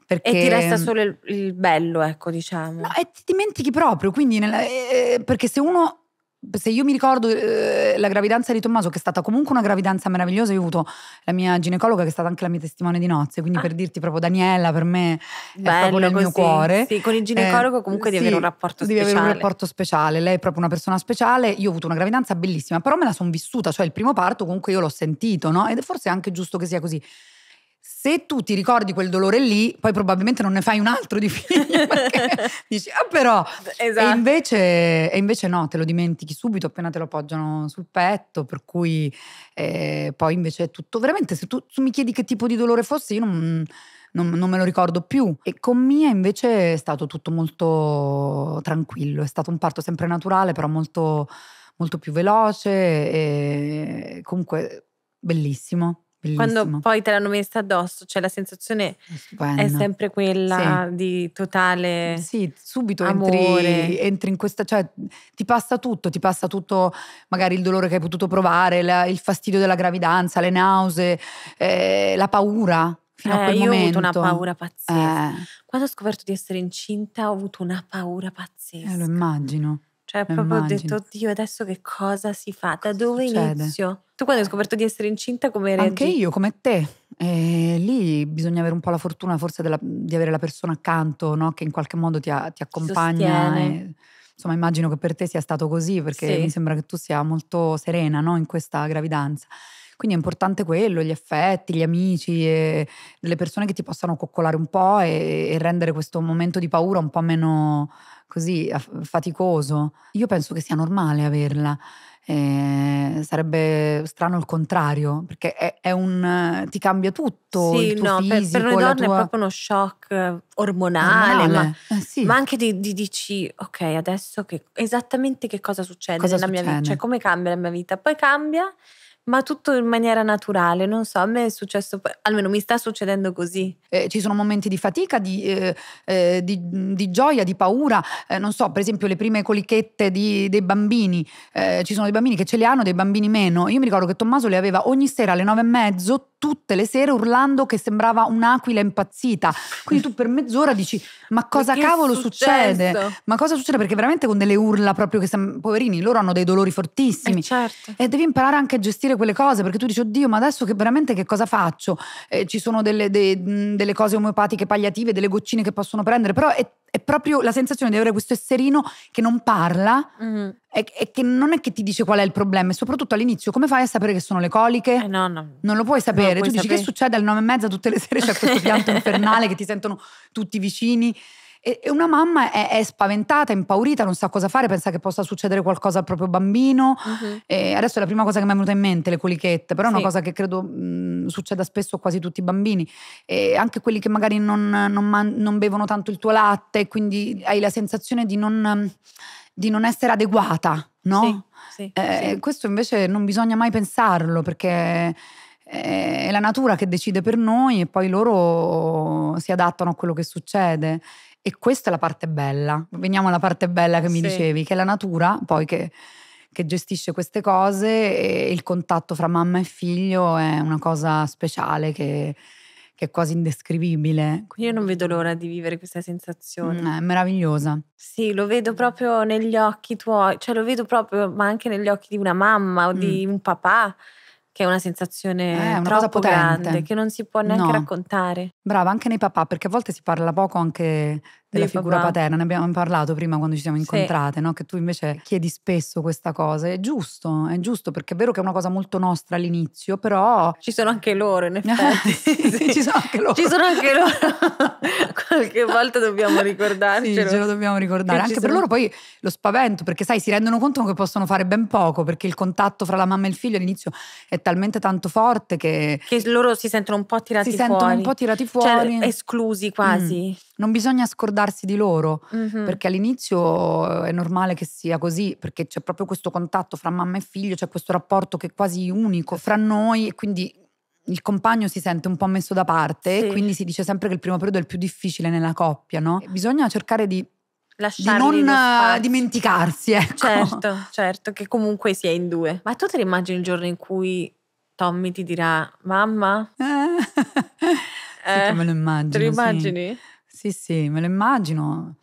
A: Perché... E ti resta mm solo
B: il, il, bello, ecco, diciamo. No,
A: e ti dimentichi proprio, quindi nella, eh, eh, perché se uno se io mi ricordo eh, la gravidanza di Tommaso, che è stata comunque una gravidanza meravigliosa, io ho avuto la mia ginecologa che è stata anche la mia testimone di nozze, quindi ah. per dirti proprio Daniela per me Bello, è proprio nel così. mio cuore. Sì, con il eh, ginecologo eh, comunque devi sì, avere un rapporto speciale. Devi avere un rapporto speciale, lei è proprio una persona speciale, io ho avuto una gravidanza bellissima, però me la sono vissuta, cioè il primo parto comunque io l'ho sentito, no? Ed è forse anche giusto che sia così se tu ti ricordi quel dolore lì, poi probabilmente non ne fai un altro di figlio. dici, ah però, esatto. e, invece, e, invece, no, te lo dimentichi subito appena te lo appoggiano sul petto, per cui eh, poi invece è tutto, veramente se tu, tu, mi chiedi che tipo di dolore fosse, io non, non, non me lo ricordo più. E con Mia invece è stato tutto molto tranquillo, è stato un parto sempre naturale, però molto molto più veloce e comunque bellissimo. Quando
B: poi te l'hanno messa addosso, cioè la sensazione Spendo. è sempre
A: quella sì.
B: di totale Sì,
A: subito entri, entri, in questa, cioè ti passa tutto, ti passa tutto magari il dolore che hai potuto provare, la, il fastidio della gravidanza, le nausee, eh, la paura, fino eh, a quel io momento. ho avuto una paura pazzesca. Eh.
B: Quando ho scoperto di essere incinta ho avuto una paura pazzesca. Eh, lo immagino. Cioè, eh, proprio immagino. ho detto, oddio, adesso che cosa si fa? Da cosa dove succede? inizio? Tu quando hai scoperto di essere incinta come reagisci? Anche io,
A: come te. E eh, lì bisogna avere un po' la fortuna forse della, di avere la persona accanto, no? che in qualche modo ti, ti accompagna. E, insomma, immagino che per te sia stato così, perché sì. mi sembra che tu sia molto serena no? in questa gravidanza. Quindi è importante quello, gli affetti, gli amici, le persone che ti possano coccolare un po' e, e rendere questo momento di paura un po' meno così faticoso. Io penso che sia normale averla. Eh, sarebbe strano il contrario, perché è, è un, ti cambia tutto. Sì, no, fisico, per, per, noi donne tua... è proprio
B: uno shock ormonale, ormonale. Ma, eh, sì. ma, anche di, di, dici, ok, adesso che, esattamente che cosa succede cosa nella succede? mia vita, cioè come cambia la mia vita, poi cambia ma tutto in
A: maniera naturale, non so, a me è successo, almeno mi sta succedendo così. Eh, ci sono momenti di fatica, di, eh, eh, di, di gioia, di paura, eh, non so, per esempio le prime colichette di, dei bambini, eh, ci sono dei bambini che ce le hanno, dei bambini meno. Io mi ricordo che Tommaso le aveva ogni sera alle nove e mezzo tutte le sere urlando che sembrava un'aquila impazzita. Quindi tu per mezz'ora dici: Ma cosa Perché cavolo succede? Ma cosa succede? Perché veramente con delle urla proprio che poverini, loro hanno dei dolori fortissimi. Eh certo. E devi imparare anche a gestire quelle cose perché tu dici: Oddio, ma adesso che veramente che cosa faccio? Eh, ci sono delle, de, delle, cose omeopatiche palliative, delle goccine che possono prendere, però è è proprio la sensazione di avere questo esserino che non parla mm e, e, che non è che ti dice qual è il problema e soprattutto all'inizio come fai a sapere che sono le coliche? Eh no, no. Non lo puoi sapere, lo tu dici sapere. che succede alle nove e mezza tutte le sere c'è questo pianto infernale che ti sentono tutti vicini e, e una mamma è, è, spaventata, impaurita, non sa cosa fare, pensa che possa succedere qualcosa al proprio bambino. Uh-huh. adesso è la prima cosa che mi è venuta in mente, le colichette, però sì. è una cosa che credo mh, succeda spesso a quasi tutti i bambini. E anche quelli che magari non, non, man- non bevono tanto il tuo latte, quindi hai la sensazione di non di non essere adeguata, no?
B: Sì, sì, eh, sì.
A: Questo invece non bisogna mai pensarlo perché eh, è la natura che decide per noi e poi loro si adattano a quello che succede. E questa è la parte bella. Veniamo alla parte bella che mi sì. dicevi, che è la natura, poi che, che gestisce queste cose e il contatto fra mamma e figlio è una cosa speciale che, che è quasi indescrivibile.
B: Io non vedo l'ora di vivere questa sensazione. Mm, è
A: meravigliosa.
B: Sì, lo vedo proprio negli occhi tuoi, cioè lo vedo proprio, ma anche negli occhi di una mamma o mm. di un papà che è una sensazione eh, una troppo potente. grande che non si può neanche no. raccontare.
A: Brava, anche nei papà, perché a volte si parla poco anche
B: della figura papà. paterna, ne
A: abbiamo parlato prima quando ci siamo incontrate, sì. no? che tu invece chiedi spesso questa cosa, è giusto, è giusto perché è vero che è una cosa molto nostra all'inizio, però...
B: Ci sono anche loro in effetti, sì, ci sono anche loro. Ci sono anche
A: loro, qualche volta dobbiamo ricordarcelo. Sì, ce lo dobbiamo ricordare, che anche per sono... loro poi lo spavento perché sai si rendono conto che possono fare ben poco perché il contatto fra la mamma e il figlio all'inizio è talmente tanto forte che... Che loro
B: si sentono un po' tirati fuori. Si sentono un po' tirati cioè, fuori. Cioè, esclusi quasi.
A: Mm non bisogna scordarsi di loro, mm-hmm. perché all'inizio eh, è normale che sia così, perché c'è proprio questo contatto fra mamma e figlio, c'è questo rapporto che è quasi unico fra noi e quindi il compagno si sente un po' messo da parte sì. quindi si dice sempre che il primo periodo è il più difficile nella coppia, no? Bisogna cercare di
B: Lasciarli di non eh,
A: dimenticarsi, ecco. Certo,
B: certo, che comunque si è in due. Ma tu te ne immagini il giorno in cui
A: Tommy ti dirà mamma? Eh, eh, sì, me lo immagino. Te lo immagini? Sì. Sì, sì, me lo immagino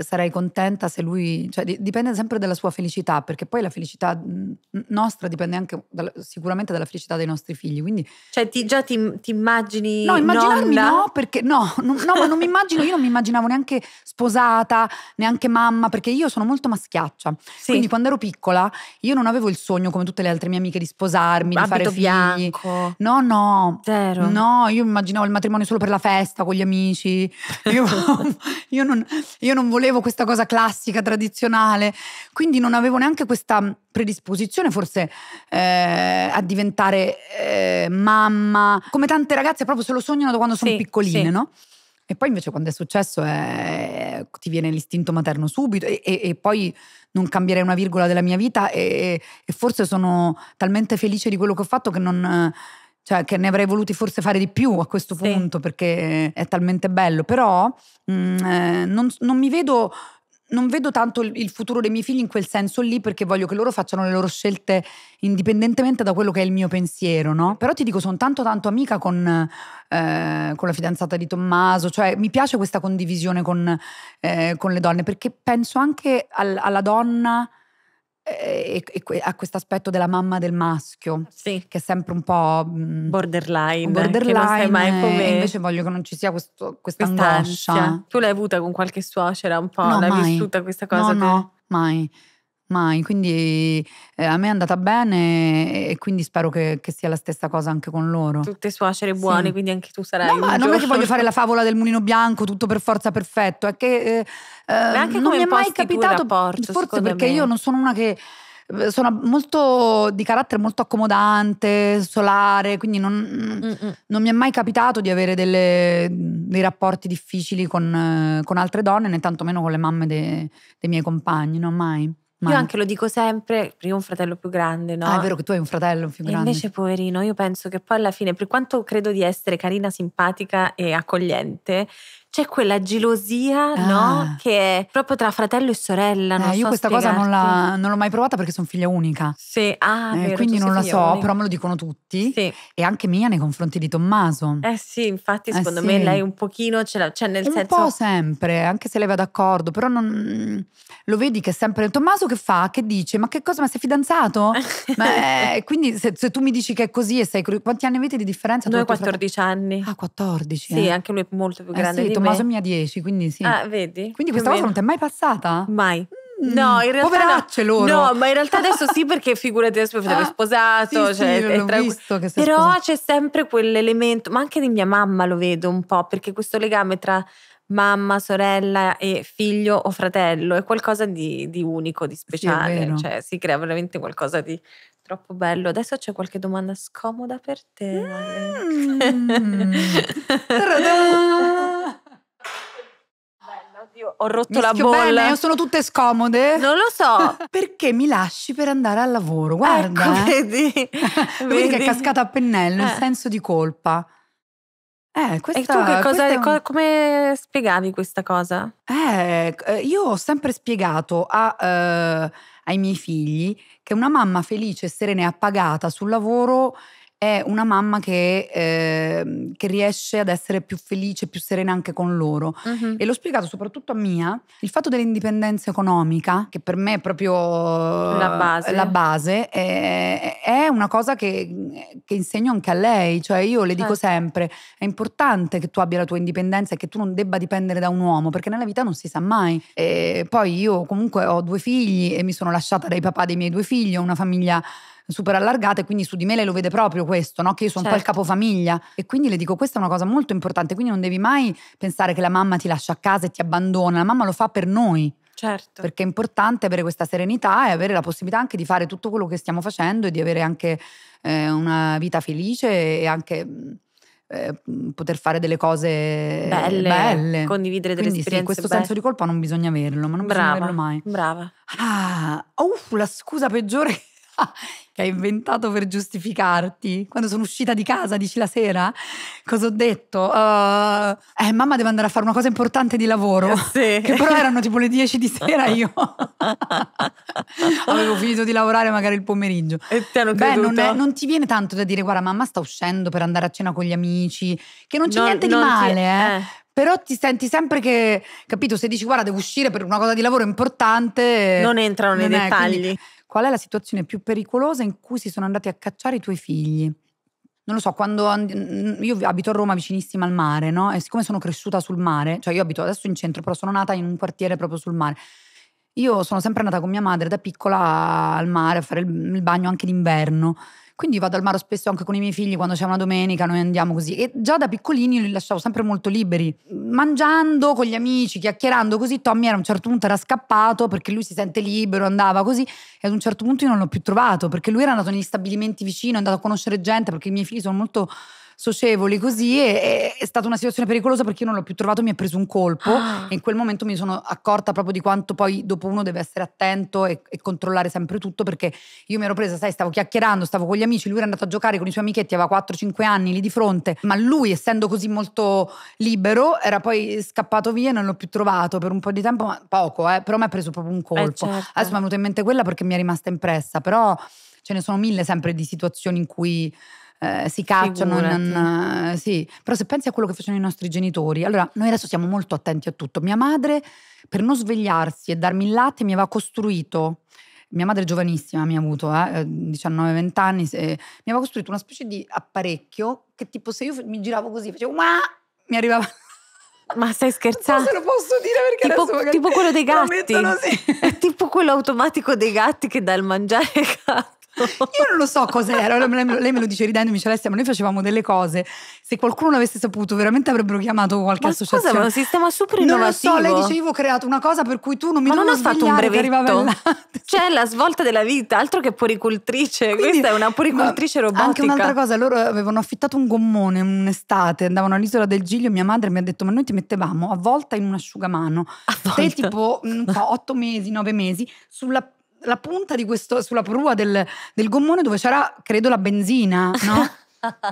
A: sarei contenta se lui, cioè dipende sempre dalla sua felicità, perché poi la felicità mm, nostra dipende anche dal, sicuramente dalla felicità dei nostri figli. Quindi, cioè, ti, già ti,
B: ti, immagini. No, immaginarmi nonna? no,
A: perché no, no, no ma non mi immagino, io non mi immaginavo neanche sposata, neanche mamma, perché io sono molto maschiaccia. Sì. Quindi quando ero piccola io non avevo il sogno, come tutte le altre mie amiche, di sposarmi, Abito di fare figli. No, no. Zero. No, io immaginavo il matrimonio solo per la festa con gli amici. Io, io non, io non volevo questa cosa classica, tradizionale, quindi non avevo neanche questa predisposizione forse eh, a diventare eh, mamma, come tante ragazze proprio se lo sognano da quando sono piccoline, sì. no? E poi invece quando è successo eh, ti viene l'istinto materno subito e, e, e, poi non cambierei una virgola della mia vita e, e, forse sono talmente felice di quello che ho fatto che non cioè che ne avrei voluti forse fare di più a questo punto perché è talmente bello, però mh, mm, eh, non, non mi vedo non vedo tanto il futuro dei miei figli in quel senso lì perché voglio che loro facciano le loro scelte indipendentemente da quello che è il mio pensiero, no? Però ti dico, sono tanto tanto amica con, eh, con la fidanzata di Tommaso, cioè mi piace questa condivisione con, eh, con le donne perché penso anche al, alla donna eh, e, e, a questo aspetto della mamma del maschio, sì. che è sempre un po' mm, borderline, borderline mai come... invece voglio che non ci sia questo, questa angoscia.
B: Tu l'hai avuta con qualche suocera un po', no, l'hai mai. vissuta questa cosa? No, che... no,
A: mai mai, quindi eh, a me è andata bene e quindi spero che, che, sia la stessa cosa anche con loro.
B: Tutte suocere buone, sì. quindi anche tu sarai. No, ma non è che voglio fare la
A: favola del mulino bianco, tutto per forza perfetto, è che eh, anche eh, non mi è mai capitato, rapporto, forse perché me. io non sono una che eh, sono molto di carattere molto accomodante, solare, quindi non, non mi è mai capitato di avere delle, dei rapporti difficili con, eh, con, altre donne, né tantomeno con le mamme dei, dei miei compagni, non mai. Ma... Io anche
B: lo dico sempre, io ho un fratello più grande, no? Ah, è vero che tu
A: hai un fratello più grande. E invece,
B: poverino, io penso che poi alla fine, per quanto credo di essere carina, simpatica e accogliente, c'è quella gelosia, ah. no? Che è proprio tra fratello e sorella. Eh, non eh, so io questa spiegarti. cosa non, la,
A: non, l'ho mai provata perché sono figlia unica. Sì, ah, eh, vero, quindi non la so, unica. però me lo dicono tutti. Sì. E anche mia nei confronti di Tommaso. Eh sì, infatti, eh secondo eh sì. me lei un pochino ce l'ha, cioè nel un senso. Un po' sempre, anche se lei va d'accordo, però non, lo vedi che è sempre Tommaso che fa, che dice, ma che cosa, ma sei fidanzato? ma, eh, quindi se, se, tu mi dici che è così e sei. Quanti anni avete di differenza? Noi 14
B: fratello? anni. Ah, 14. Sì, anche lui è molto più grande. Sì, Tommaso è mia
A: 10, quindi sì. Ah,
B: vedi? Quindi questa cosa non ti è
A: mai passata? Mai. Mm, no, in realtà. Poveracce no, loro. No,
B: ma in realtà adesso sì, perché figurati, adesso mi ah, sposato. Sì, cioè, sì, tra... visto che sei Però sposato. c'è sempre quell'elemento, ma anche di mia mamma lo vedo un po', perché questo legame tra mamma, sorella e figlio o fratello è qualcosa di, di unico, di speciale. Sì, cioè, si crea veramente qualcosa di troppo bello. Adesso c'è qualche domanda scomoda
A: per te. Mm ho rotto Mischio la bolla. Bene, sono tutte scomode. Non lo so. Perché mi lasci per andare al lavoro? Guarda. Ecco, eh. vedi. vedi. che è cascata a pennello, eh. il senso di colpa. Eh, questa, e tu che cosa, un... co come spiegavi questa cosa? Eh, eh, io ho sempre spiegato a, eh, ai miei figli che una mamma felice e serena e appagata sul lavoro è una mamma che, eh, che, riesce ad essere più felice, più serena anche con loro. Uh-huh. E l'ho spiegato soprattutto a Mia, il fatto dell'indipendenza economica, che per me è proprio la base, la base è, è, una cosa che, che, insegno anche a lei, cioè io le dico certo. sempre, è importante che tu abbia la tua indipendenza e che tu non debba dipendere da un uomo, perché nella vita non si sa mai. E poi io comunque ho due figli e mi sono lasciata dai papà dei miei due figli, ho una famiglia super allargata e quindi su di me lei lo vede proprio questo, no? che io sono certo. un po' il certo. capofamiglia e quindi le dico questa è una cosa molto importante, quindi non devi mai pensare che la mamma ti lascia a casa e ti abbandona, la mamma lo fa per noi. Certo. Perché è importante avere questa serenità e avere la possibilità anche di fare tutto quello che stiamo facendo e di avere anche eh, una vita felice e anche eh, poter fare delle cose belle, belle. condividere delle Quindi, esperienze. Sì, questo belle. senso di colpa non bisogna averlo, ma non brava, bisogna averlo mai. Brava. Ah, uff, la scusa peggiore che hai inventato per giustificarti. Quando sono uscita di casa, dici la sera, cosa ho detto? Uh, eh, mamma deve andare a fare una cosa importante di lavoro. Eh, sì. Che però erano tipo le 10 di sera io. Avevo finito di lavorare magari il pomeriggio. E te hanno Beh, non, è, non, ti viene tanto da dire, guarda, mamma sta uscendo per andare a cena con gli amici, che non c'è non, niente non di male, ti... eh. eh però ti senti sempre che, capito, se dici guarda devo uscire per una cosa di lavoro importante... Non entrano nei non dettagli. È, quindi, qual è la situazione più pericolosa in cui si sono andati a cacciare i tuoi figli? non lo so, quando io abito a Roma vicinissima al mare, no? E siccome sono cresciuta sul mare, cioè io abito adesso in centro, però sono nata in un quartiere proprio sul mare. Io sono sempre andata con mia madre da piccola al mare a fare il bagno anche d'inverno quindi vado al mare spesso anche con i miei figli quando c'è una domenica, noi andiamo così. E già da piccolini li lasciavo sempre molto liberi, mangiando con gli amici, chiacchierando così. Tommy era a un certo punto era scappato perché lui si sente libero, andava così. E ad un certo punto io non l'ho più trovato perché lui era andato negli stabilimenti vicino, è andato a conoscere gente perché i miei figli sono molto socievoli così e, e, è stata una situazione pericolosa perché io non l'ho più trovato, mi ha preso un colpo ah. e in quel momento mi sono accorta proprio di quanto poi dopo uno deve essere attento e, e, controllare sempre tutto perché io mi ero presa, sai, stavo chiacchierando, stavo con gli amici, lui era andato a giocare con i suoi amichetti, aveva 4-5 anni lì di fronte, ma lui essendo così molto libero era poi scappato via e non l'ho più trovato per un po' di tempo, ma poco, eh, però mi ha preso proprio un eh, colpo. Eh, certo. Adesso mi è venuta in mente quella perché mi è rimasta impressa, però ce ne sono mille sempre di situazioni in cui eh, si cacciano. Non, eh, sì. Però se pensi a quello che facevano i nostri genitori, allora noi adesso siamo molto attenti a tutto. Mia madre, per non svegliarsi e darmi il latte, mi aveva costruito mia madre è giovanissima mi ha avuto, eh, 19-20 eh, anni, se, mi aveva costruito una specie di apparecchio che tipo se io mi giravo così, facevo ma mi arrivava... Ma stai scherzando? Non so se lo posso dire perché tipo, adesso Tipo quello dei gatti. Mettono, sì. È tipo quello automatico
B: dei gatti che dà il mangiare ai gatti.
A: Io non lo so cos'era, lei me lo dice ridendomi, dice Alessia, ma noi facevamo delle cose, se qualcuno l'avesse saputo veramente avrebbero chiamato qualche ma associazione. Scusa, ma è un sistema super innovativo. Non lo so, lei dice io ho creato una cosa per cui tu non mi ma non ho fatto un brevetto.
B: Cioè la svolta della vita, altro che puricultrice, Quindi, questa è una puricultrice robotica. Anche un'altra cosa,
A: loro avevano affittato un gommone un'estate, andavano all'isola del Giglio mia madre mi ha detto ma noi ti mettevamo a volta in un asciugamano, te tipo non so, 8 mesi, nove mesi, sulla la punta di questo, sulla prua del, del gommone dove c'era, credo, la benzina, no?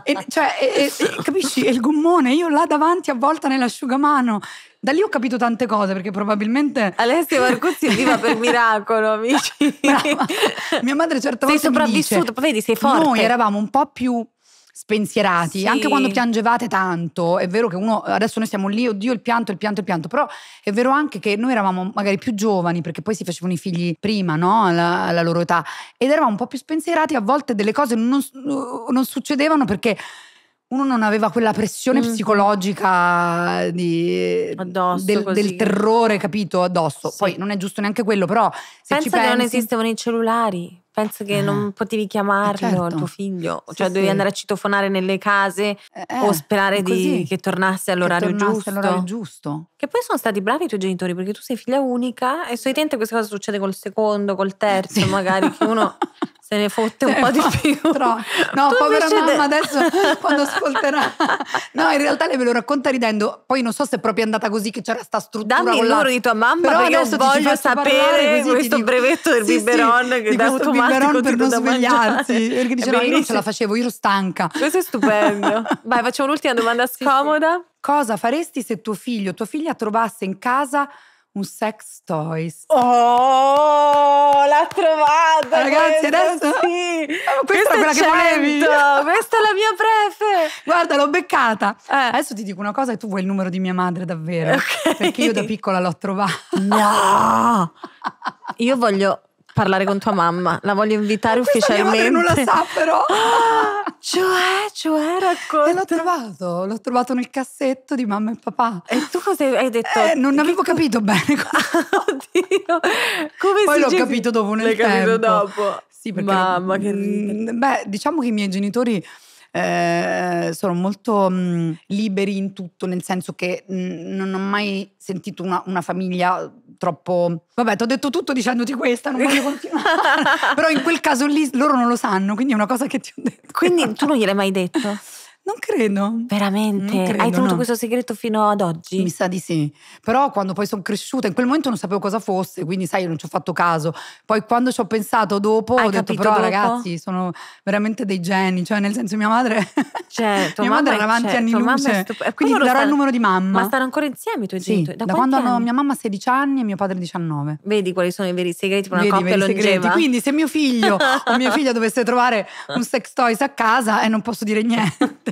A: E, cioè, e, e, capisci? E il gommone, io là davanti avvolta nell'asciugamano. Da lì ho capito tante cose perché probabilmente. Alessia Marcuzzi è
B: viva per miracolo, amici.
A: Brava. Mia madre, certe sei volte. Sei sopravvissuta, vedi, sei forte. Noi eravamo un po' più spensierati, sì. anche quando piangevate tanto, è vero che uno, adesso noi siamo lì, oddio il pianto, il pianto, il pianto, però è vero anche che noi eravamo magari più giovani, perché poi si facevano i figli prima, no, alla, alla loro età, ed eravamo un po' più spensierati, a volte delle cose non, non succedevano perché uno non aveva quella pressione mm. psicologica di, addosso, del, del, terrore, capito, addosso. Sì. Poi non è giusto neanche quello, però... Se Pensa ci pensi... che non esistevano
B: i cellulari. Penso che eh. non potevi eh, chiamarlo,
A: certo. tuo figlio, sì, cioè sì. dovevi andare a
B: citofonare nelle case eh, o eh, sperare di, che tornasse all'orario che tornasse giusto. all'orario
A: giusto.
B: Che poi sono stati bravi i tuoi genitori perché tu sei figlia unica e solitamente questa cosa succede col secondo, col terzo, sì. magari che uno se ne fotte un eh, po' di più. Tro- no, tu povera mamma de- adesso quando ascolterà.
A: No, in realtà lei ve lo racconta ridendo. Poi non so se è proprio andata così che c'era sta struttura. Dammi il numero di tua mamma Però perché io voglio sapere questo brevetto del sì, biberon sì, che dà automatico per non svegliarsi. Perché diceva no, io non ce la facevo, io ero stanca. Questo è stupendo. Vai, facciamo un'ultima domanda
B: scomoda.
A: Sì, Cosa faresti se tuo figlio tua figlia trovasse in casa un sex toys. Oh, l'ha trovata! Ragazzi, adesso sì. Oh, questa, è quella che volevi. questa è la mia prefe. Guarda, l'ho beccata. Eh. Adesso ti dico una cosa e tu vuoi il numero di mia madre davvero, okay. perché io da piccola l'ho trovata.
B: No!
A: io voglio
B: parlare con tua mamma, la voglio invitare Ma ufficialmente. non la sa
A: però.
B: Ah, cioè,
A: cioè, racconta. E l'ho trovato, l'ho trovato nel cassetto di mamma e papà. E tu cosa hai detto? Eh, non avevo che... capito bene. Ah, oddio. Come Poi l'ho gest... capito dopo nel L'hai tempo. capito
B: dopo.
A: Sì, perché mamma che mm, beh, diciamo che i miei genitori eh, sono molto mh, mm, liberi in tutto, nel senso che mh, mm, non ho mai sentito una, una famiglia troppo... Vabbè, ti ho detto tutto dicendoti questa, non voglio continuare. Però in quel caso lì loro non lo sanno, quindi è una cosa che ti ho detto. Quindi tu non gliel'hai mai detto? Non credo. Veramente? Non credo, Hai tenuto no. questo segreto fino ad oggi? Mi sa di sì. Però quando poi sono cresciuta, in quel momento non sapevo cosa fosse, quindi sai, non ci ho fatto caso. Poi quando ci ho pensato dopo, Hai ho detto però dopo? ragazzi, sono veramente dei geni, cioè nel senso mia madre Cioè, mia madre era avanti cioè, anni luce. Stup- quindi darò stanno, il numero di mamma. Ma stanno ancora insieme i tuoi sì, Da, da quando hanno mia mamma 16 anni e mio padre 19. Vedi quali sono i veri segreti per una Vedi, coppia longeva. Segreti. Quindi se mio figlio o mia figlia dovesse trovare un sex toys a casa e eh, non posso dire niente.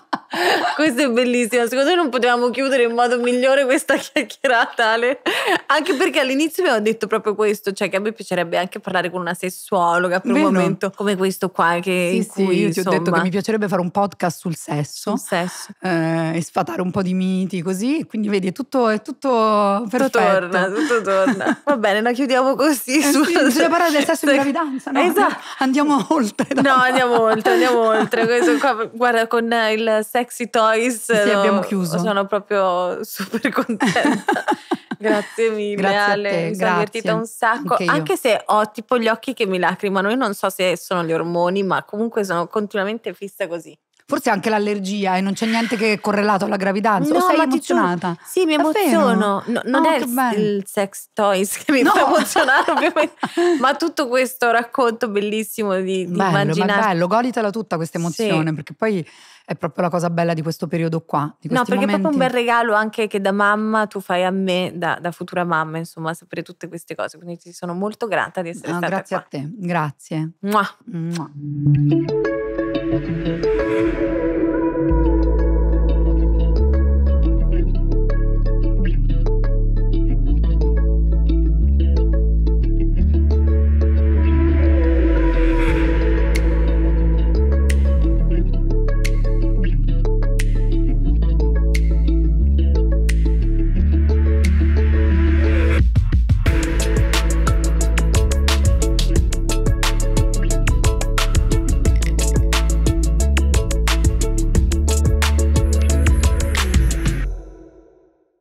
B: Questo è bellissimo. Secondo me non potevamo chiudere in modo migliore questa chiacchierata, Ale. Anche perché all'inizio abbiamo detto proprio questo, cioè che a me piacerebbe anche parlare con una sessuologa per Vero. un momento come questo qua. Che sì, in sì, io insomma... ti ho detto che mi
A: piacerebbe fare un podcast sul sesso, sul sesso. Eh, e sfatare un po' di miti così. Quindi vedi, è tutto, è tutto perfetto. Tutto torna,
B: tutto torna.
A: Va bene, la chiudiamo così. Eh, su... sì, bisogna parlare del sesso in gravidanza, no? Esatto. Andiamo oltre. No, no andiamo oltre, andiamo oltre.
B: Questo qua, guarda, con il sesso sexy toys. Sì, lo, abbiamo chiuso. Sono proprio super contenta. Grazie mille Grazie Ale, mi sono divertita un sacco, anche, anche, se ho tipo gli occhi che mi lacrimano, io non so se sono gli ormoni, ma comunque sono continuamente fissa così
A: forse anche l'allergia e non c'è niente che è correlato alla gravidanza. No, o sei emozionata? Tu, sì,
B: mi emoziono. No, non oh, è il, sex toys che mi no. fa emozionare, ovviamente. ma tutto questo racconto bellissimo di, di bello, immaginare. Ma bello,
A: goditela tutta questa emozione, sì. perché poi è proprio la cosa bella di questo periodo qua. no, perché momenti. è proprio un bel
B: regalo anche che da mamma tu fai a me, da, da futura mamma, insomma, sapere tutte queste cose. Quindi ti sono molto grata di essere no, stata grazie Grazie
A: a te, grazie. Mua. Mua.